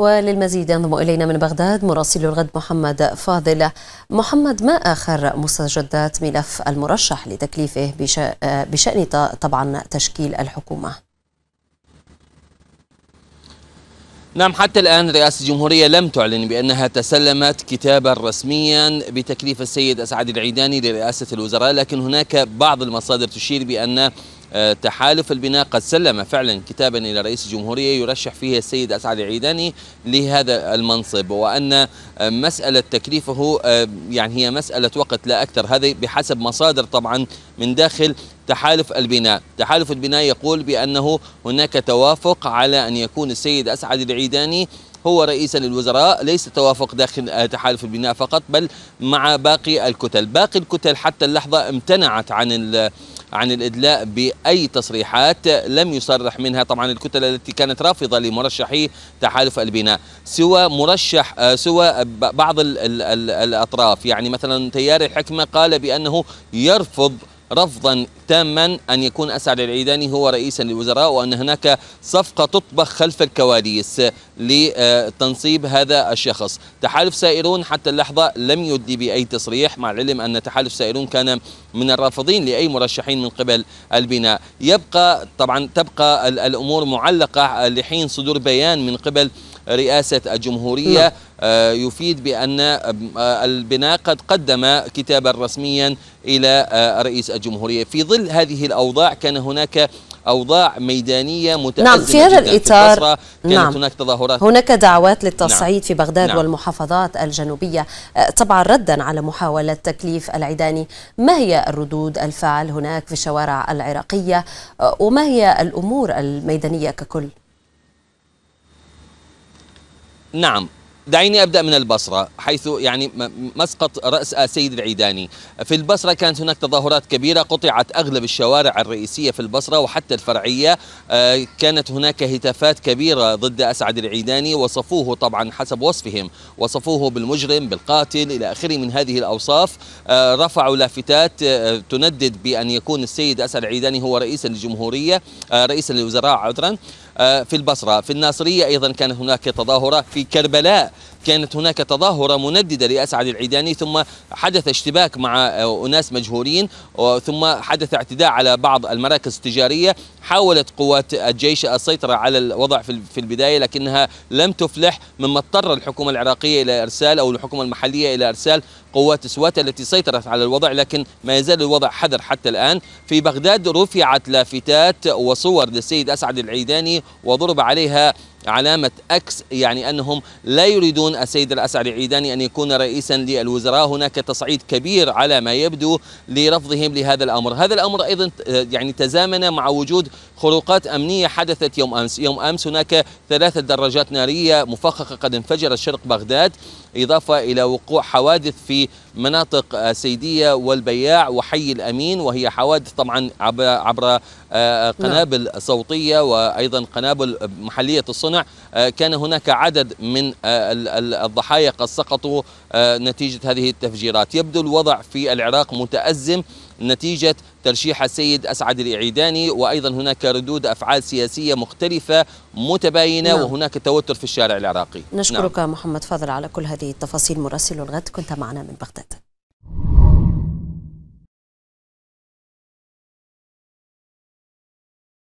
وللمزيد ينضم إلينا من بغداد مراسل الغد محمد فاضل محمد ما آخر مستجدات ملف المرشح لتكليفه بشأن طبعا تشكيل الحكومة نعم حتى الآن رئاسة الجمهورية لم تعلن بأنها تسلمت كتابا رسميا بتكليف السيد أسعد العيداني لرئاسة الوزراء لكن هناك بعض المصادر تشير بأن آه، تحالف البناء قد سلم فعلا كتابا إلى رئيس الجمهورية يرشح فيه السيد أسعد العيداني لهذا المنصب وأن آه، مسألة تكليفه آه، يعني هي مسألة وقت لا أكثر هذه بحسب مصادر طبعا من داخل تحالف البناء تحالف البناء يقول بأنه هناك توافق على أن يكون السيد أسعد العيداني هو رئيسا للوزراء ليس توافق داخل تحالف البناء فقط بل مع باقي الكتل باقي الكتل حتى اللحظة امتنعت عن ال عن الادلاء باي تصريحات لم يصرح منها طبعا الكتل التي كانت رافضه لمرشحي تحالف البناء سوى مرشح آه، سوى بعض الاطراف يعني مثلا تيار الحكمه قال بانه يرفض رفضا تاما أن يكون أسعد العيداني هو رئيسا للوزراء وأن هناك صفقة تطبخ خلف الكواليس لتنصيب هذا الشخص تحالف سائرون حتى اللحظة لم يدي بأي تصريح مع العلم أن تحالف سائرون كان من الرافضين لأي مرشحين من قبل البناء يبقى طبعا تبقى الأمور معلقة لحين صدور بيان من قبل رئاسة الجمهورية نعم. آه، يفيد بأن آه، البناء قد قدم كتابا رسميا إلى آه، رئيس الجمهورية في ظل هذه الأوضاع كان هناك أوضاع ميدانية متأزمة نعم في هذا الإطار كانت نعم هناك تظاهرات هناك دعوات نعم، للتصعيد نعم في بغداد نعم والمحافظات الجنوبية طبعا ردا على محاولة تكليف العداني ما هي الردود الفعل هناك في الشوارع العراقية وما هي الأمور الميدانية ككل؟ نعم دعيني ابدا من البصره حيث يعني مسقط راس سيد العيداني في البصره كانت هناك تظاهرات كبيره قطعت اغلب الشوارع الرئيسيه في البصره وحتى الفرعيه آه، كانت هناك هتافات كبيره ضد اسعد العيداني وصفوه طبعا حسب وصفهم وصفوه بالمجرم بالقاتل الى اخره من هذه الاوصاف آه، رفعوا لافتات آه، تندد بان يكون السيد اسعد العيداني هو رئيس الجمهوريه رئيس الوزراء عذرا آه، في البصرة في الناصرية أيضا كانت هناك تظاهرة في كربلاء كانت هناك تظاهرة منددة لأسعد العيداني ثم حدث اشتباك مع آه، أناس مجهولين ثم حدث اعتداء على بعض المراكز التجارية حاولت قوات الجيش السيطرة على الوضع في البداية لكنها لم تفلح مما اضطر الحكومة العراقية إلى إرسال أو الحكومة المحلية إلى إرسال قوات سواتا التي سيطرت على الوضع لكن ما يزال الوضع حذر حتى الآن في بغداد رفعت لافتات وصور للسيد أسعد العيداني وضرب عليها علامة أكس يعني أنهم لا يريدون السيد الأسعد العيداني أن يكون رئيسا للوزراء هناك تصعيد كبير على ما يبدو لرفضهم لهذا الأمر هذا الأمر أيضا يعني تزامن مع وجود خروقات أمنية حدثت يوم أمس يوم أمس هناك ثلاثة دراجات نارية مفخخة قد انفجرت شرق بغداد إضافة إلى وقوع حوادث في مناطق آه، سيدية والبياع وحي الأمين وهي حوادث طبعا عبر آه، نعم. قنابل صوتية وأيضا قنابل محلية الصنع آه، كان هناك عدد من الضحايا قد سقطوا نتيجة هذه التفجيرات يبدو الوضع في العراق متأزم نتيجة ترشيح السيد أسعد الإعيداني وأيضا هناك ردود أفعال سياسية مختلفة متباينة نعم. وهناك توتر في الشارع العراقي نشكرك نعم. محمد فاضل على كل هذه التفاصيل مراسل الغد كنت معنا من بغداد